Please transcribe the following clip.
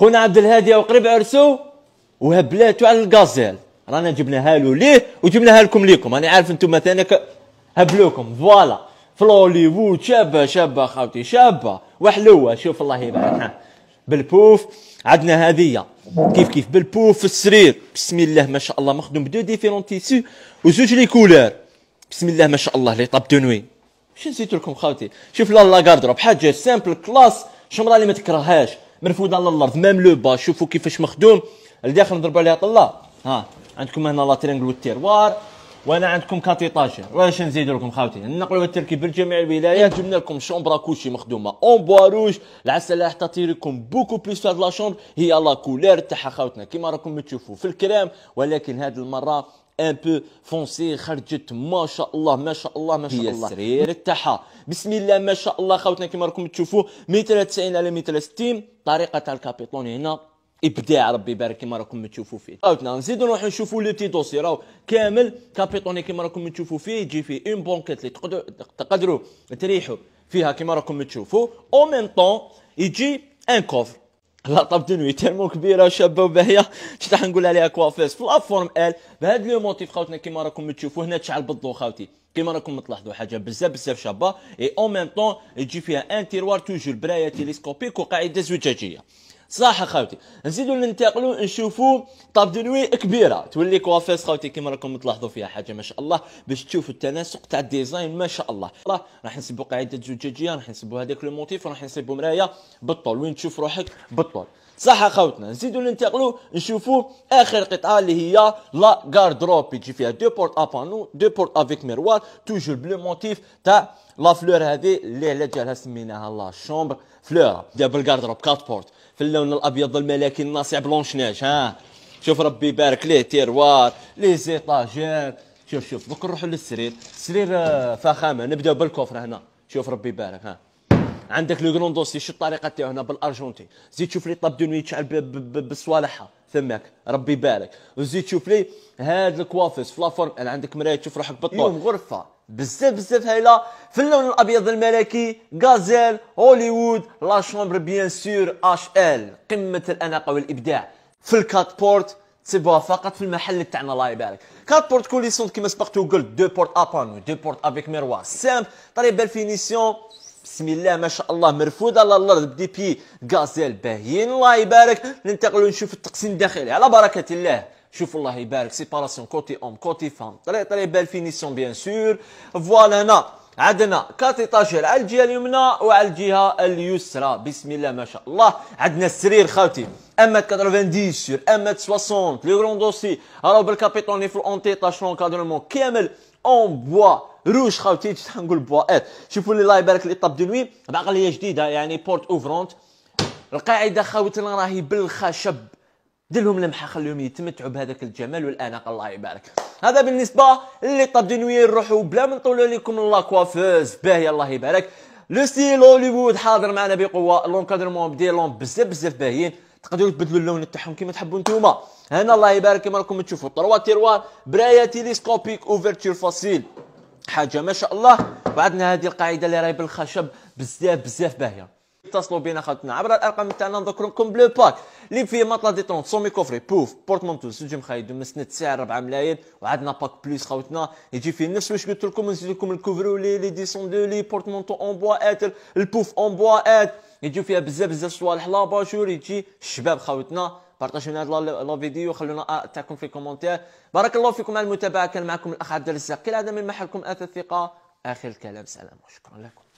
خونا عبد الهادي وقريب عرسو وهبلاتو على الغازيل رانا جبناها له ليه وجبناها لكم ليكم انا عارف انتم مثلا هبلوكم فوالا فلوليوود شابه شابه خاوتي شابه وحلوه شوف الله يبارك بالبوف عندنا هذه كيف كيف بالبوف في السرير بسم الله ما شاء الله مخدوم بدو ديفيرون تيسو وزوج لي كولور بسم الله ما شاء الله لي طاب دو نوي شنو نسيت لكم خاوتي شوف لا لا كاردرو بحاجة سامبل كلاس شمره اللي ما تكرههاش مرفوده على الارض ميم لو با شوفوا كيفاش مخدوم لداخل نضربوا عليها طلا ها عندكم هنا لا ترينغل والتيروار وانا عندكم كاتيطاجير واش نزيد لكم خاوتي نقلوا التركي بالجميع الولايات جبنا لكم شومبرا كوشي مخدومه اون بوا روج العسل راح تعطيكم بوكو بلوس هاد لا شومبر هي لا كولير تاعها خاوتنا كيما راكم تشوفوا في الكلام ولكن هذه المره ان بو فونسي خرجت ما شاء الله ما شاء الله ما شاء الله السرير تاعها بسم الله ما شاء الله خاوتنا كما راكم تشوفوا متر 90 على متر 60 طريقه تاع الكابيتون هنا ابداع ربي يبارك كما راكم تشوفوا فيه خاوتنا نزيدو نروحو نشوفوا لو تي دوسي راهو كامل كابيتوني كما راكم تشوفوا فيه يجي فيه اون بونكيت اللي تقدروا تقدروا تريحوا فيها كما راكم تشوفوا او ميم طون يجي ان كوفر لا طاب دو تيرمون كبيره شابه وباهيه شتا حنقول عليها كوافيس في لافورم ال بهذا لو موتيف خاوتنا كيما راكم تشوفوا هنا تشعل بالضو خاوتي كيما راكم تلاحظوا حاجه بزاف بزاف شابه اي اون ميم طون تجي فيها ان تيروار توجور برايه تيليسكوبيك وقاعده زجاجيه صح خاوتي نزيدو ننتقلو نشوفو طاب دو نوي كبيره تولي كوافيس خاوتي كيما راكم تلاحظوا فيها حاجه ما شاء الله باش تشوفوا التناسق تاع الديزاين ما شاء الله الله راح نسيبو قاعده زجاجيه راح نسيبو هذاك لو موتيف راح نسيبو مرايه بالطول وين تشوف روحك بالطول صح خاوتنا نزيدو ننتقلو نشوفو اخر قطعه اللي هي لا غاردروب تجي فيها دو بورت ابانو دو بورت افيك ميروار توجور بلو موتيف تاع لا فلور هذه اللي على جالها سميناها لا شومبر فلور دابا الكاردروب كات بورت في اللون الابيض الملكي الناصع بلونش ناج ها شوف ربي يبارك ليه تيروار لي زيطاجير شوف شوف دوك نروحوا للسرير سرير فخامه نبداو بالكوفر هنا شوف ربي يبارك ها عندك لو غروندوسي شو الطريقه تاعو هنا بالارجنتين زيد تشوف لي طاب دو نوي تشعل بالصوالحها ثماك ربي يبارك وزيد تشوف لي هاد الكوافيس في لافورم عندك مرايه تشوف روحك بالطول يوم غرفه بزاف بزاف هايله في اللون الابيض الملكي غازيل هوليوود لا شومبر بيان سور اش ال قمه الاناقه والابداع في الكات بورت تسيبوها فقط في المحل تاعنا الله يبارك كات بورت كوليسون كيما سبقت وقلت دو بورت ابانو دو بورت افيك ميروار سامبل طريب بالفينيسيون بسم الله ما شاء الله مرفوضة على الارض بدي بي غازيل باهيين الله يبارك ننتقلوا نشوف التقسيم الداخلي على بركه الله شوف الله يبارك سيباراسيون كوتي اوم كوتي فام طري طري بال فينيسيون بيان سور فوالا هنا عندنا كات ايطاجير على الجهه اليمنى وعلى الجهه اليسرى بسم الله ما شاء الله عندنا السرير خاوتي اما 90 سور اما 60 لو غرون دوسي راهو اللي في الاونتي ايطاج لونكادرمون كامل اون بوا روج خاوتي تنقول ات شوفوا لي الله يبارك لي طاب نوي بعقليه جديده يعني بورت اوفرونت القاعده خاوتنا راهي بالخشب دير لهم لمحه خليهم يتمتعوا بهذاك الجمال والاناقه الله يبارك هذا بالنسبه لي طاب دنوي نروحوا بلا ما نطولوا لكم كوافوز باهيه الله يبارك لو ستيل هوليوود حاضر معنا بقوه لونكادرمون بديلهم بزاف بزاف باهيين تقدروا تبدلوا اللون تاعهم كيما تحبوا نتوما هنا الله يبارك كما راكم تشوفوا طروا تيروار برايه تيليسكوبيك اوفرتور فاسيل حاجه ما شاء الله وعندنا هذه القاعده اللي راهي بالخشب بزاف بزاف باهيه اتصلوا بينا خاطرنا عبر الارقام تاعنا نذكر لكم بلو باك اللي فيه مطلا ديتونت سومي كوفري بوف بورتمونتو زوج مخايد ومسند سعر 4 ملايين وعندنا باك بلوس خاوتنا يجي فيه نفس واش قلت لكم نزيد لكم الكوفرولي لي لي دو لي بورتمونتو اون بوا ات البوف اون بوا ات يجي فيها بزاف بزاف صوالح لا يجي الشباب خاوتنا بارطاجيو هاد لا فيديو خلونا تاعكم في الكومنتير بارك الله فيكم على المتابعه كان معكم الاخ عبد الرزاق كالعاده من محلكم اثاث الثقه اخر الكلام سلام وشكرا لكم